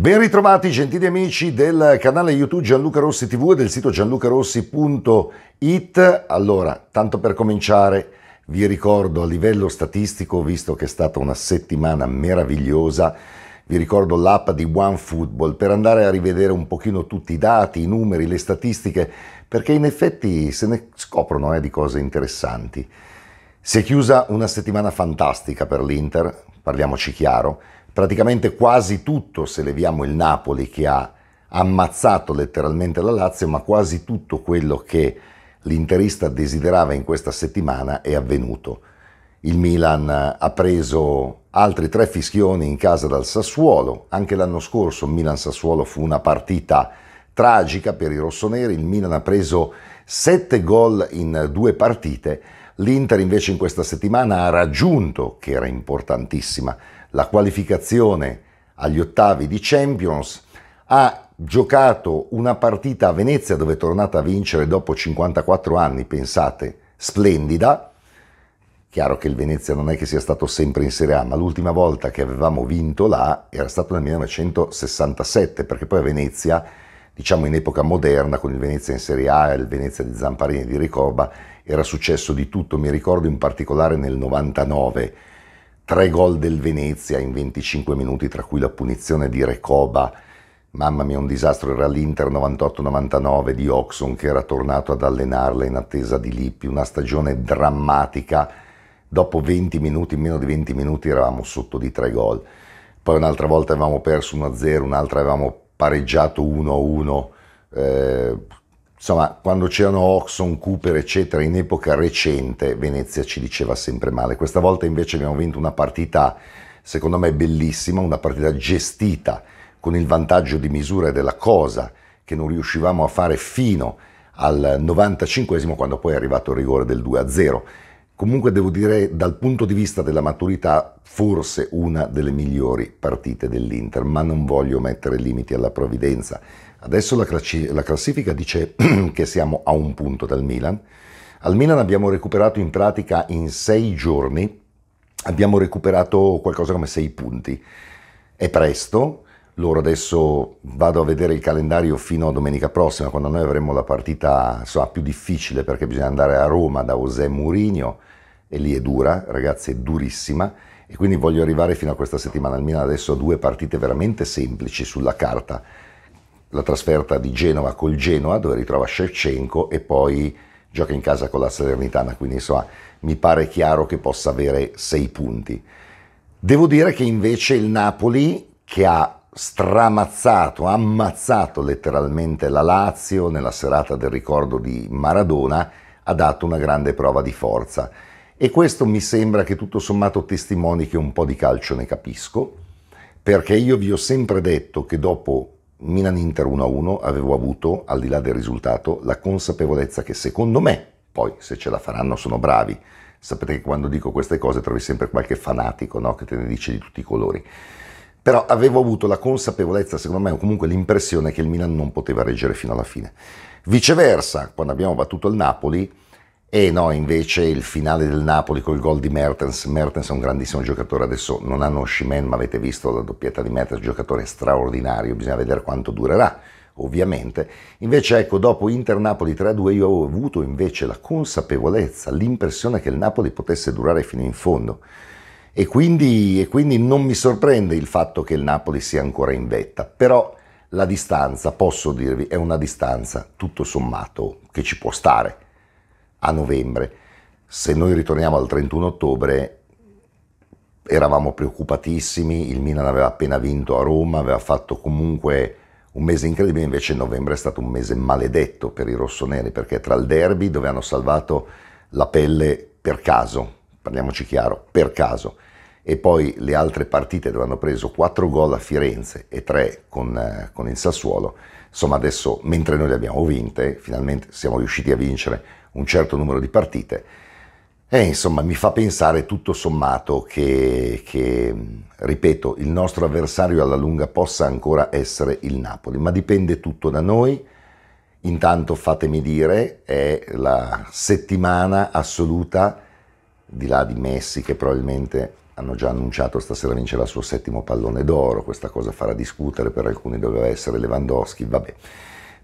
Ben ritrovati gentili amici del canale YouTube Gianluca Rossi TV e del sito gianlucarossi.it. Allora, tanto per cominciare, vi ricordo a livello statistico, visto che è stata una settimana meravigliosa, vi ricordo l'app di OneFootball per andare a rivedere un pochino tutti i dati, i numeri, le statistiche, perché in effetti se ne scoprono eh, di cose interessanti. Si è chiusa una settimana fantastica per l'Inter, parliamoci chiaro, praticamente quasi tutto, se leviamo il Napoli che ha ammazzato letteralmente la Lazio, ma quasi tutto quello che l'interista desiderava in questa settimana è avvenuto. Il Milan ha preso altri tre fischioni in casa dal Sassuolo, anche l'anno scorso Milan-Sassuolo fu una partita tragica per i rossoneri, il Milan ha preso sette gol in due partite, l'Inter invece in questa settimana ha raggiunto, che era importantissima, la qualificazione agli ottavi di Champions, ha giocato una partita a Venezia dove è tornata a vincere dopo 54 anni, pensate, splendida. Chiaro che il Venezia non è che sia stato sempre in Serie A, ma l'ultima volta che avevamo vinto là era stato nel 1967, perché poi a Venezia, diciamo in epoca moderna, con il Venezia in Serie A e il Venezia di Zamparini e di Ricorba, era successo di tutto. Mi ricordo in particolare nel 99, tre gol del Venezia in 25 minuti, tra cui la punizione di Recoba. Mamma mia, un disastro, era l'Inter 98-99 di Oxon che era tornato ad allenarla in attesa di Lippi, una stagione drammatica. Dopo 20 minuti, meno di 20 minuti eravamo sotto di tre gol. Poi un'altra volta avevamo perso 1-0, un'altra avevamo pareggiato 1-1. Eh, insomma, quando c'erano Oxon, Cooper, eccetera, in epoca recente, Venezia ci diceva sempre male. Questa volta invece abbiamo vinto una partita, secondo me, bellissima, una partita gestita con il vantaggio di misura della cosa che non riuscivamo a fare fino al 95 quando poi è arrivato il rigore del 2-0. Comunque devo dire, dal punto di vista della maturità, forse una delle migliori partite dell'Inter, ma non voglio mettere limiti alla provvidenza Adesso la, classi- la classifica dice che siamo a un punto dal Milan. Al Milan abbiamo recuperato in pratica in sei giorni, abbiamo recuperato qualcosa come sei punti. È presto, loro adesso vado a vedere il calendario fino a domenica prossima, quando noi avremo la partita insomma, più difficile perché bisogna andare a Roma da José Mourinho e lì è dura, ragazzi, è durissima e quindi voglio arrivare fino a questa settimana. Al Milan adesso ha due partite veramente semplici sulla carta la trasferta di Genova col Genoa dove ritrova Shevchenko e poi gioca in casa con la Salernitana, quindi insomma mi pare chiaro che possa avere sei punti. Devo dire che invece il Napoli che ha stramazzato, ammazzato letteralmente la Lazio nella serata del ricordo di Maradona, ha dato una grande prova di forza. E questo mi sembra che tutto sommato testimoni che un po' di calcio ne capisco, perché io vi ho sempre detto che dopo Milan-Inter 1-1 avevo avuto, al di là del risultato, la consapevolezza che secondo me, poi se ce la faranno sono bravi, sapete che quando dico queste cose trovi sempre qualche fanatico no? che te ne dice di tutti i colori, però avevo avuto la consapevolezza, secondo me, o comunque l'impressione che il Milan non poteva reggere fino alla fine. Viceversa, quando abbiamo battuto il Napoli, e no, invece il finale del Napoli col gol di Mertens. Mertens è un grandissimo giocatore, adesso non hanno Shimen, ma avete visto la doppietta di Mertens, giocatore straordinario, bisogna vedere quanto durerà ovviamente. Invece ecco, dopo Inter-Napoli 3-2 io ho avuto invece la consapevolezza, l'impressione che il Napoli potesse durare fino in fondo. E quindi, e quindi non mi sorprende il fatto che il Napoli sia ancora in vetta, però la distanza, posso dirvi, è una distanza tutto sommato che ci può stare a novembre. Se noi ritorniamo al 31 ottobre eravamo preoccupatissimi, il Milan aveva appena vinto a Roma, aveva fatto comunque un mese incredibile, invece novembre è stato un mese maledetto per i rossoneri, perché tra il derby dove hanno salvato la pelle per caso, parliamoci chiaro, per caso, e poi le altre partite dove hanno preso 4 gol a Firenze e 3 con, eh, con il Sassuolo, insomma adesso mentre noi le abbiamo vinte, finalmente siamo riusciti a vincere un certo numero di partite, e insomma mi fa pensare tutto sommato che, che, ripeto, il nostro avversario alla lunga possa ancora essere il Napoli, ma dipende tutto da noi. Intanto fatemi dire, è la settimana assoluta, di là di Messi che probabilmente hanno già annunciato stasera vincerà il suo settimo pallone d'oro, questa cosa farà discutere, per alcuni doveva essere Lewandowski, vabbè.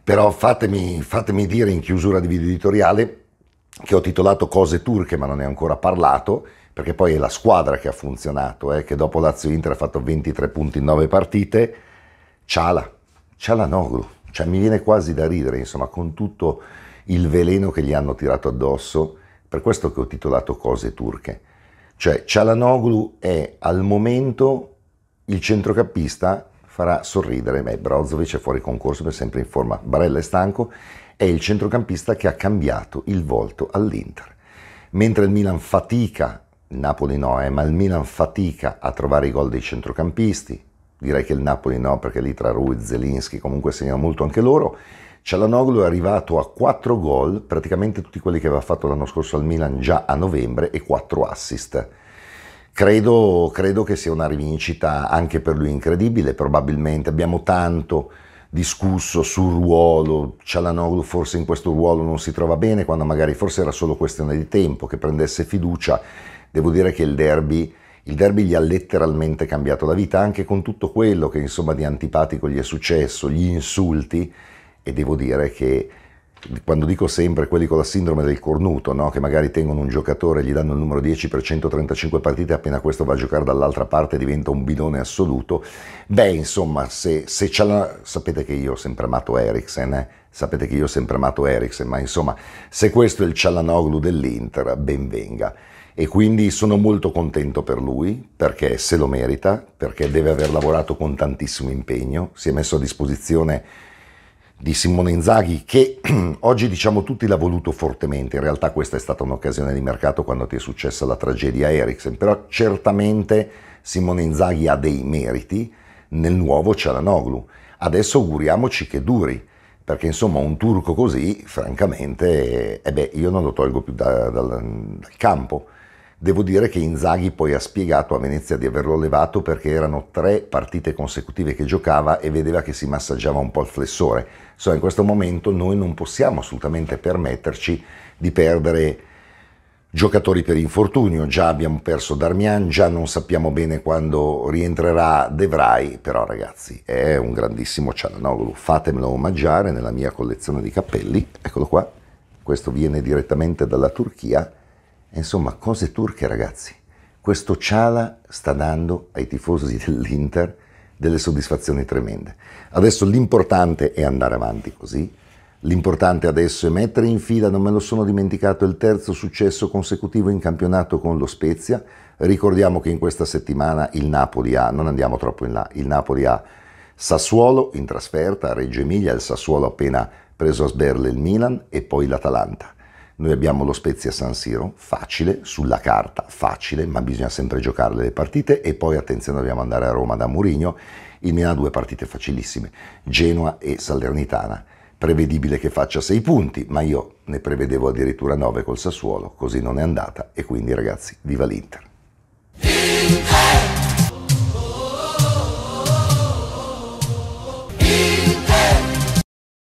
Però fatemi, fatemi dire in chiusura di video editoriale che ho titolato Cose turche ma non ne ho ancora parlato, perché poi è la squadra che ha funzionato, eh, che dopo Lazio-Inter ha fatto 23 punti in 9 partite, Ciala, Cialanoglu, cioè mi viene quasi da ridere, insomma, con tutto il veleno che gli hanno tirato addosso, per questo che ho titolato Cose turche cioè Cialanoglu è al momento il centrocampista farà sorridere, beh Brozovic è fuori concorso per sempre in forma, Barella è stanco, è il centrocampista che ha cambiato il volto all'Inter. Mentre il Milan fatica, il Napoli no, eh, ma il Milan fatica a trovare i gol dei centrocampisti, direi che il Napoli no perché lì tra Ruiz e Zelinski comunque segnano molto anche loro, Cialanoglu è arrivato a 4 gol, praticamente tutti quelli che aveva fatto l'anno scorso al Milan già a novembre e 4 assist. Credo, credo che sia una rivincita anche per lui incredibile, probabilmente abbiamo tanto discusso sul ruolo, Cialanoglu forse in questo ruolo non si trova bene, quando magari forse era solo questione di tempo, che prendesse fiducia, devo dire che il derby... Il derby gli ha letteralmente cambiato la vita, anche con tutto quello che insomma di antipatico gli è successo, gli insulti, e devo dire che quando dico sempre quelli con la sindrome del cornuto, no? che magari tengono un giocatore, gli danno il numero 10 per 135 partite, appena questo va a giocare dall'altra parte diventa un bidone assoluto, beh insomma se, se c'è la... sapete che io ho sempre amato Eriksen, eh? sapete che io ho sempre amato Eriksen, ma insomma se questo è il Cialanoglu dell'Inter, ben venga. E quindi sono molto contento per lui, perché se lo merita, perché deve aver lavorato con tantissimo impegno, si è messo a disposizione di Simone Inzaghi che oggi diciamo tutti l'ha voluto fortemente, in realtà questa è stata un'occasione di mercato quando ti è successa la tragedia Ericsson, però certamente Simone Inzaghi ha dei meriti nel nuovo Cialanoglu. Adesso auguriamoci che duri, perché insomma un turco così, francamente, eh, eh beh, io non lo tolgo più da, da, dal campo Devo dire che Inzaghi poi ha spiegato a Venezia di averlo levato perché erano tre partite consecutive che giocava e vedeva che si massaggiava un po' il flessore. So, in questo momento noi non possiamo assolutamente permetterci di perdere giocatori per infortunio, già abbiamo perso Darmian, già non sappiamo bene quando rientrerà De Vrij, però ragazzi è un grandissimo Cialanoglu, fatemelo omaggiare nella mia collezione di cappelli, eccolo qua, questo viene direttamente dalla Turchia Insomma, cose turche ragazzi. Questo Ciala sta dando ai tifosi dell'Inter delle soddisfazioni tremende. Adesso l'importante è andare avanti così. L'importante adesso è mettere in fila, non me lo sono dimenticato, il terzo successo consecutivo in campionato con lo Spezia. Ricordiamo che in questa settimana il Napoli ha, non andiamo troppo in là, il Napoli ha Sassuolo in trasferta, Reggio Emilia, il Sassuolo appena preso a sberle il Milan e poi l'Atalanta. Noi abbiamo lo Spezia San Siro, facile, sulla carta facile, ma bisogna sempre giocare le partite e poi attenzione dobbiamo andare a Roma da Murigno, il Milan ha due partite facilissime, Genoa e Salernitana. Prevedibile che faccia 6 punti, ma io ne prevedevo addirittura 9 col Sassuolo, così non è andata e quindi ragazzi, viva l'Inter.